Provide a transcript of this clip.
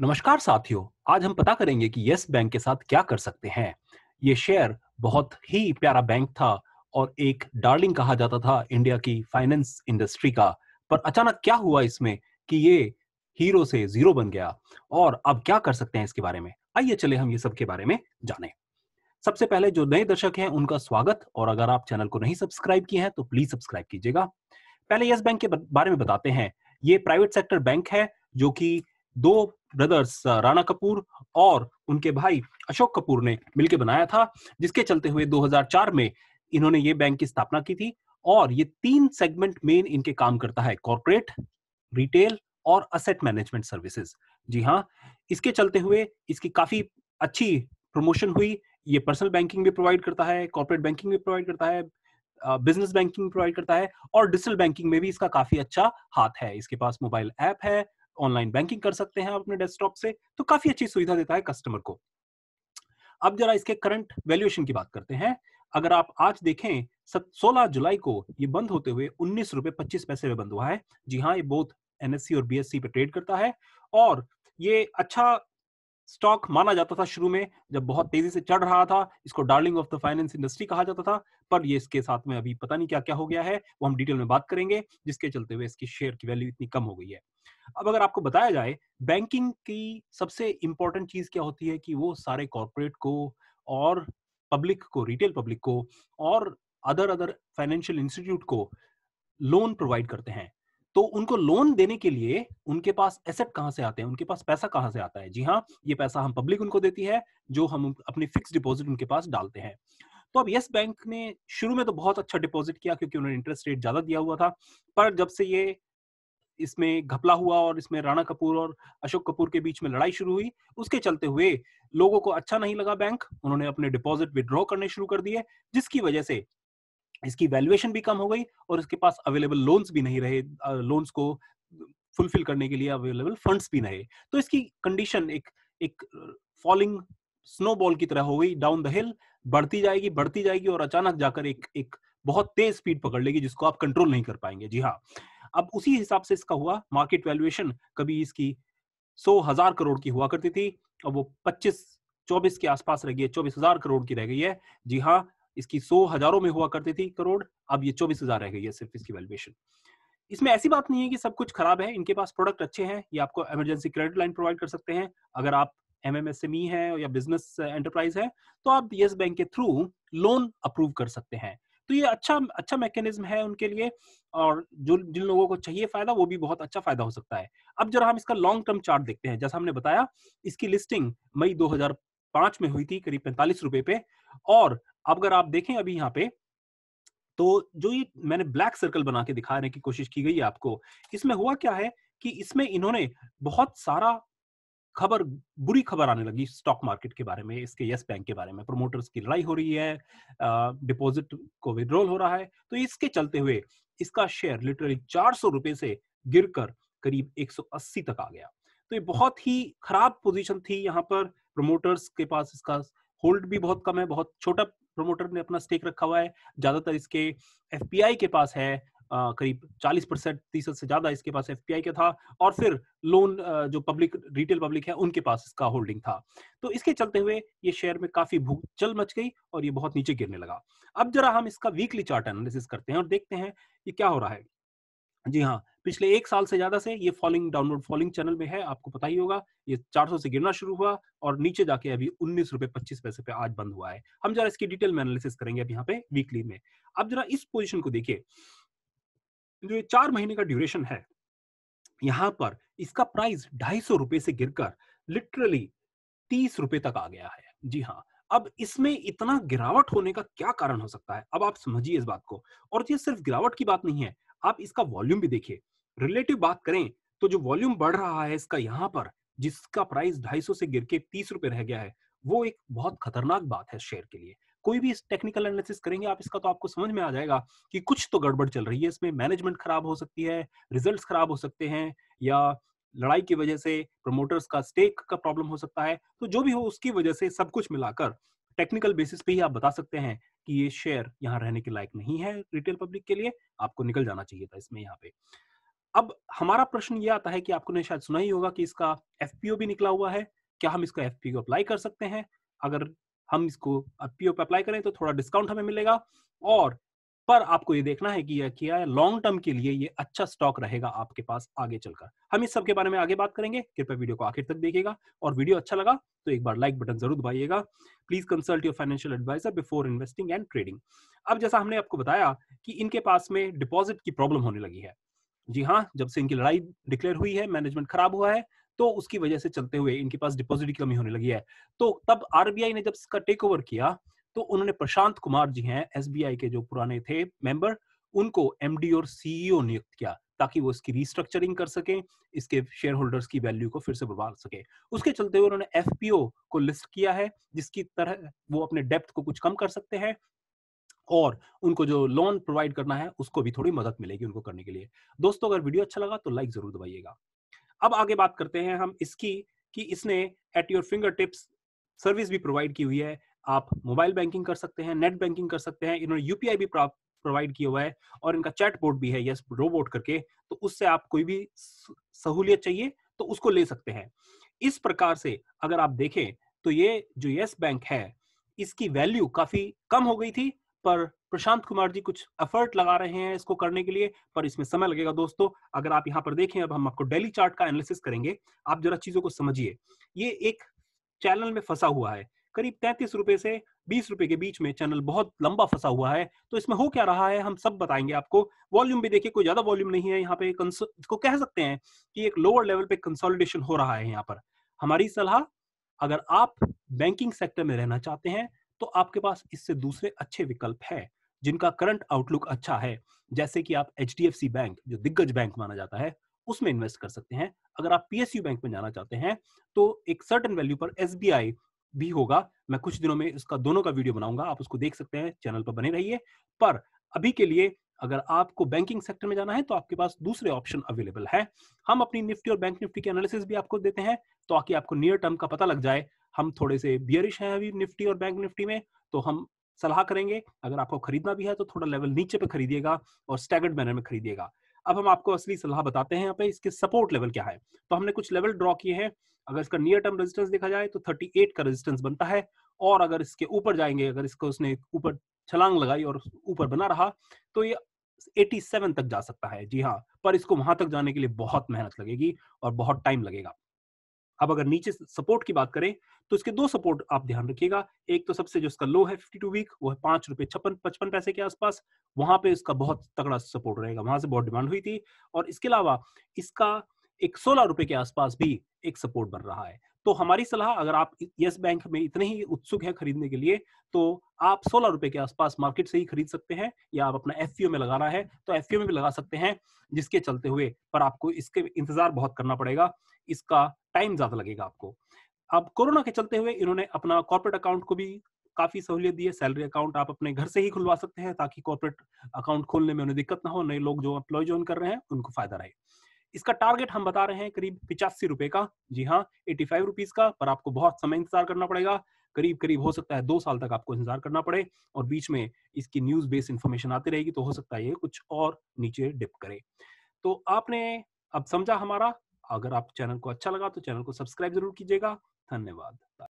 नमस्कार साथियों आज हम पता करेंगे कि यस बैंक के साथ क्या कर सकते हैं ये शेयर बहुत ही प्यारा बैंक था और एक डार्लिंग कहा जाता था इंडिया की फाइनेंस इंडस्ट्री का पर अचानक क्या हुआ इसमें कि ये हीरो से जीरो बन गया और अब क्या कर सकते हैं इसके बारे में आइए चले हम ये सब के बारे में जाने सबसे पहले जो नए दर्शक हैं उनका स्वागत और अगर आप चैनल को नहीं सब्सक्राइब किए हैं तो प्लीज सब्सक्राइब कीजिएगा पहले यस बैंक के बारे में बताते हैं ये प्राइवेट सेक्टर बैंक है जो कि दो ब्रदर्स राणा कपूर और उनके भाई अशोक कपूर ने मिलकर बनाया था जिसके चलते हुए 2004 में इन्होंने ये बैंक की स्थापना की थी और ये तीन सेगमेंट मेन इनके काम करता है कॉर्पोरेट रिटेल और असेट मैनेजमेंट सर्विसेज जी हाँ इसके चलते हुए इसकी काफी अच्छी प्रमोशन हुई ये पर्सनल बैंकिंग भी प्रोवाइड करता है कॉर्पोरेट बैंकिंग भी प्रोवाइड करता है बिजनेस बैंकिंग प्रोवाइड करता है और डिजिटल बैंकिंग में भी इसका काफी अच्छा हाथ है इसके पास मोबाइल ऐप है ऑनलाइन बैंकिंग कर सकते हैं आप अपने डेस्कटॉप से तो काफी अच्छी सुविधा देता है कस्टमर को अब जरा इसके करंट वैल्यूएशन की बात करते हैं अगर आप आज देखें 16 जुलाई को ये बंद होते हुए उन्नीस रुपए पच्चीस पैसे में बंद हुआ है जी हाँ ये बोथ एनएससी और बीएससी पे ट्रेड करता है और ये अच्छा स्टॉक माना जाता था शुरू में जब बहुत तेजी से चढ़ रहा था इसको darling of the finance industry कहा जाता था पर ये इसके साथ में अभी पता नहीं क्या क्या हो गया है वो हम डिटेल में बात करेंगे जिसके चलते हुए इसकी शेयर की वैल्यू इतनी कम हो गई है अब अगर आपको बताया जाए बैंकिंग की सबसे इंपॉर्टेंट चीज क्या होती है कि वो सारे कॉरपोरेट को और पब्लिक को रिटेल पब्लिक को और अदर अदर फाइनेंशियल इंस्टीट्यूट को लोन प्रोवाइड करते हैं तो उनको लोन देने के लिए उनके पास एसेट कहां से आते हैं उनके पास पैसा कहां से आता है जी हाँ ये पैसा हम पब्लिक उनको देती है जो हम अपने फिक्स डिपॉजिट उनके पास डालते हैं तो अब यस बैंक ने शुरू में तो बहुत अच्छा डिपॉजिट किया क्योंकि उन्होंने इंटरेस्ट रेट ज्यादा दिया हुआ था पर जब से ये इसमें घपला हुआ और इसमें राणा कपूर और अशोक कपूर के बीच में लड़ाई शुरू हुई उसके चलते हुए लोगों को अच्छा नहीं लगा बैंक उन्होंने अपने डिपॉजिट विड्रॉ करने शुरू कर दिए जिसकी वजह से इसकी वैल्यूएशन भी कम हो गई और उसके पास अवेलेबल लोन्स भी नहीं रहे लोन्स को फुलफिल करने के लिए अवेलेबल फंड्स भी नहीं तो इसकी कंडीशन एक एक फॉलिंग स्नोबॉल की तरह हो गई डाउन द हिल बढ़ती जाएगी बढ़ती जाएगी और अचानक जाकर एक एक बहुत तेज स्पीड पकड़ लेगी जिसको आप कंट्रोल नहीं कर पाएंगे जी हाँ अब उसी हिसाब से इसका हुआ मार्केट वैल्यूएशन कभी इसकी सौ हजार करोड़ की हुआ करती थी और वो पच्चीस चौबीस के आसपास रह गई है चौबीस हजार करोड़ की रह गई है जी हाँ इसकी सौ हजारों में हुआ करती थी करोड़ अब ये चौबीस हजार रह गई है सिर्फ इसकी वैल्यूएशन इसमें ऐसी बात नहीं है कि सब कुछ खराब है इनके पास प्रोडक्ट अच्छे हैं ये आपको इमरजेंसी क्रेडिट लाइन प्रोवाइड कर सकते हैं अगर आप M M S M E है या बिजनेस एंटरप्राइज है तो आप येस बैंक के थ्रू लोन अप्रूव कर सकते हैं तो ये अच्छा अच्छा मैकेनिज्म है उनके लिए और जो जिन लोगों को चाहिए फायदा वो भी बहुत अच्छा फायदा हो सकता है अब जरा हम इसका लॉन्ग टर्म चार्ट देखते हैं जैसा हमने बताया इसकी लिस्टिंग मई पांच में हुई थी करीब पैंतालीस रुपए पे और अब अगर आप देखें अभी यहाँ पे तो जो ये मैंने ब्लैक सर्कल बना के दिखाने की कोशिश की गई आपको इसमें हुआ क्या है कि इसमें इन्होंने बहुत सारा खबर बुरी खबर आने लगी स्टॉक मार्केट के बारे में इसके यस बैंक के बारे में प्रोमोटर्स की लड़ाई हो रही है डिपॉजिट को विद्रोल हो रहा है तो इसके चलते हुए इसका शेयर लिटरली चार सौ रुपए से गिरकर करीब 180 तक आ गया तो ये बहुत ही खराब पोजीशन थी यहाँ पर प्रोमोटर्स के पास इसका होल्ड भी बहुत कम है बहुत छोटा प्रोमोटर ने अपना स्टेक रखा हुआ है ज्यादातर इसके एफ के पास है करीब 40 परसेंट तीसत से ज्यादा इसके पास एफ का था और फिर लोन जो पब्लिक रिटेल पब्लिक है उनके पास इसका होल्डिंग था तो इसके चलते हुए ये शेयर में काफी भूचल मच गई और ये बहुत नीचे गिरने लगा अब जरा हम इसका वीकली चार्ट एनालिसिस करते हैं और देखते हैं ये क्या हो रहा है जी हाँ पिछले एक साल से ज्यादा से ये फॉलिंग डाउनलोड फॉलिंग चैनल में है आपको पता ही होगा ये 400 से गिरना शुरू हुआ और नीचे जाके अभी उन्नीस रुपए पच्चीस पैसे पे आज बंद हुआ है हम जरा इसकी डिटेल में एनालिसिस करेंगे अब यहाँ पे वीकली में अब जरा इस पोजिशन को देखिए जो ये चार महीने का ड्यूरेशन है यहाँ पर इसका प्राइस ढाई सौ रुपए से गिरकर लिटरली तीस रुपए तक आ गया है जी हाँ अब इसमें इतना गिरावट होने का क्या कारण हो सकता है अब आप समझिए इस बात को और ये सिर्फ गिरावट की बात नहीं है आप इसका वॉल्यूम भी देखिए रिलेटिव बात करें तो जो वॉल्यूम बढ़ रहा है इसका यहाँ पर जिसका प्राइस ढाई से गिर के तीस रुपए रह गया है वो एक बहुत खतरनाक बात है शेयर के लिए कोई भी इस टेक्निकल एनालिसिस करेंगे आप इसका तो आपको समझ में आ जाएगा कि कुछ तो गड़बड़ चल रही है इसमें मैनेजमेंट खराब हो सकती है रिजल्ट्स खराब हो सकते हैं या लड़ाई की वजह से प्रमोटर्स का स्टेक का प्रॉब्लम हो सकता है तो जो भी हो उसकी वजह से सब कुछ मिलाकर टेक्निकल बेसिस पे ही आप बता सकते हैं कि ये शेयर यहाँ रहने के लायक नहीं है रिटेल पब्लिक के लिए आपको निकल जाना चाहिए था इसमें यहाँ पे अब हमारा प्रश्न ये आता है कि ने शायद सुना ही होगा कि इसका एफ भी निकला हुआ है क्या हम इसका एफ को अप्लाई कर सकते हैं अगर हम इसको पी अप्लाई करें तो थोड़ा डिस्काउंट हमें मिलेगा और पर आपको ये देखना है कि यह क्या है लॉन्ग टर्म के लिए ये अच्छा स्टॉक रहेगा आपके पास आगे चलकर हम इस सब के बारे में आगे बात करेंगे कृपया वीडियो को आखिर तक देखिएगा और वीडियो अच्छा लगा तो एक बार लाइक बटन जरूर दबाइएगा please consult your financial advisor before investing and trading अब जैसा हमने आपको बताया कि इनके पास में डिपॉजिट की प्रॉब्लम होने लगी है जी हाँ जब से इनकी लड़ाई डिक्लेयर हुई है मैनेजमेंट खराब हुआ है तो उसकी वजह से चलते हुए इनके पास डिपॉजिट की कमी होने लगी है तो तब आरबीआई ने जब इसका टेक ओवर किया तो उन्होंने प्रशांत कुमार जी हैं एसबीआई के जो पुराने थे मेंबर उनको एमडी और सीईओ e नियुक्त किया ताकि वो इसकी रिस्ट्रक्चरिंग कर सके इसके शेयर होल्डर्स की वैल्यू को फिर से बढ़ा सके उसके चलते हुए उन्होंने एफपीओ को लिस्ट किया है जिसकी तरह वो अपने डेप्थ को कुछ कम कर सकते हैं और उनको जो लोन प्रोवाइड करना है उसको भी थोड़ी मदद मिलेगी उनको करने के लिए दोस्तों अगर वीडियो अच्छा लगा तो लाइक जरूर दबाइएगा अब आगे बात करते हैं हम इसकी कि इसने at your fingertips service भी प्रोवाइड की हुई है आप मोबाइल बैंकिंग कर सकते हैं नेट बैंकिंग कर सकते हैं इन्होंने यूपीआई भी प्रोवाइड किया हुआ है और इनका चैट बोर्ड भी है यस रोबोट करके तो उससे आप कोई भी सहूलियत चाहिए तो उसको ले सकते हैं इस प्रकार से अगर आप देखें तो ये जो यस बैंक है इसकी वैल्यू काफी कम हो गई थी पर प्रशांत कुमार जी कुछ एफर्ट लगा रहे हैं इसको करने के लिए पर इसमें समय लगेगा दोस्तों अगर आप यहाँ पर देखें अब हम आपको डेली चार्ट का एनालिसिस करेंगे आप जरा चीजों को समझिए ये एक चैनल में फंसा हुआ है करीब तैतीस रुपए से बीस रुपए के बीच में चैनल बहुत लंबा फंसा हुआ है तो इसमें हो क्या रहा है हम सब बताएंगे आपको वॉल्यूम भी देखिए कोई ज्यादा वॉल्यूम नहीं है यहाँ पे इसको कह सकते हैं कि एक लोअर लेवल पे कंसोलिडेशन हो रहा है यहाँ पर हमारी सलाह अगर आप बैंकिंग सेक्टर में रहना चाहते हैं तो आपके पास इससे दूसरे अच्छे विकल्प है जिनका करंट आउटलुक अच्छा है जैसे कि आप एच बैंक जो दिग्गज बैंक माना जाता है उसमें इन्वेस्ट कर सकते हैं अगर आप पीएसयू बैंक में जाना चाहते हैं तो एक सर्टन वैल्यू पर एस भी होगा मैं कुछ दिनों में इसका दोनों का वीडियो बनाऊंगा आप उसको देख सकते हैं चैनल पर बने रहिए पर अभी के लिए अगर आपको बैंकिंग सेक्टर में जाना है तो आपके पास दूसरे ऑप्शन अवेलेबल है हम अपनी निफ्टी और बैंक निफ्टी के एनालिसिस भी आपको देते हैं तो आपको नियर टर्म का पता लग जाए हम थोड़े से बियरिश हैं अभी निफ्टी और बैंक निफ्टी में तो हम सलाह करेंगे अगर आपको खरीदना भी है तो थोड़ा लेवल नीचे पे खरीदिएगा और स्टैगर्ड मैनर में खरीदिएगा अब हम आपको असली सलाह बताते हैं यहाँ पे इसके सपोर्ट लेवल क्या है तो हमने कुछ लेवल ड्रॉ किए हैं अगर इसका नियर टर्म रेजिस्टेंस देखा जाए तो 38 का रेजिस्टेंस बनता है और अगर इसके ऊपर जाएंगे अगर इसको उसने ऊपर छलांग लगाई और ऊपर बना रहा तो ये 87 तक जा सकता है जी हाँ पर इसको वहां तक जाने के लिए बहुत मेहनत लगेगी और बहुत टाइम लगेगा अब अगर नीचे सपोर्ट की बात करें तो इसके दो सपोर्ट आप ध्यान रखिएगा एक तो सबसे जो इसका लो है 52 वीक वो है पांच रुपए छप्पन पचपन पैसे के आसपास वहां पे इसका बहुत तगड़ा सपोर्ट रहेगा वहां से बहुत डिमांड हुई थी और इसके अलावा इसका एक सोलह रुपए के आसपास भी एक सपोर्ट बन रहा है तो हमारी सलाह अगर आप यस बैंक में इतने ही उत्सुक हैं खरीदने के लिए तो आप सोलह रुपए के आसपास मार्केट से ही खरीद सकते हैं या आप अपना एफ में लगाना है तो एफ में भी लगा सकते हैं जिसके चलते हुए पर आपको इसके इंतजार बहुत करना पड़ेगा इसका टाइम ज्यादा लगेगा आपको अब कोरोना के चलते हुए इन्होंने अपना कॉर्पोरेट अकाउंट को भी काफी सहूलियत दी है सैलरी अकाउंट आप अपने घर से ही खुलवा सकते हैं ताकि कॉर्पोरेट अकाउंट खोलने में उन्हें दिक्कत ना हो नए लोग जो एम्प्लॉय ज्वाइन कर रहे हैं उनको फायदा रहे इसका टारगेट हम बता रहे हैं करीब पिचासी रुपए का जी हाँ एटी फाइव रुपीज का पर आपको बहुत समय इंतजार करना पड़ेगा करीब करीब हो सकता है दो साल तक आपको इंतजार करना पड़े और बीच में इसकी न्यूज बेस्ड इंफॉर्मेशन आती रहेगी तो हो सकता है ये कुछ और नीचे डिप करे तो आपने अब समझा हमारा अगर आप चैनल को अच्छा लगा तो चैनल को सब्सक्राइब जरूर कीजिएगा धन्यवाद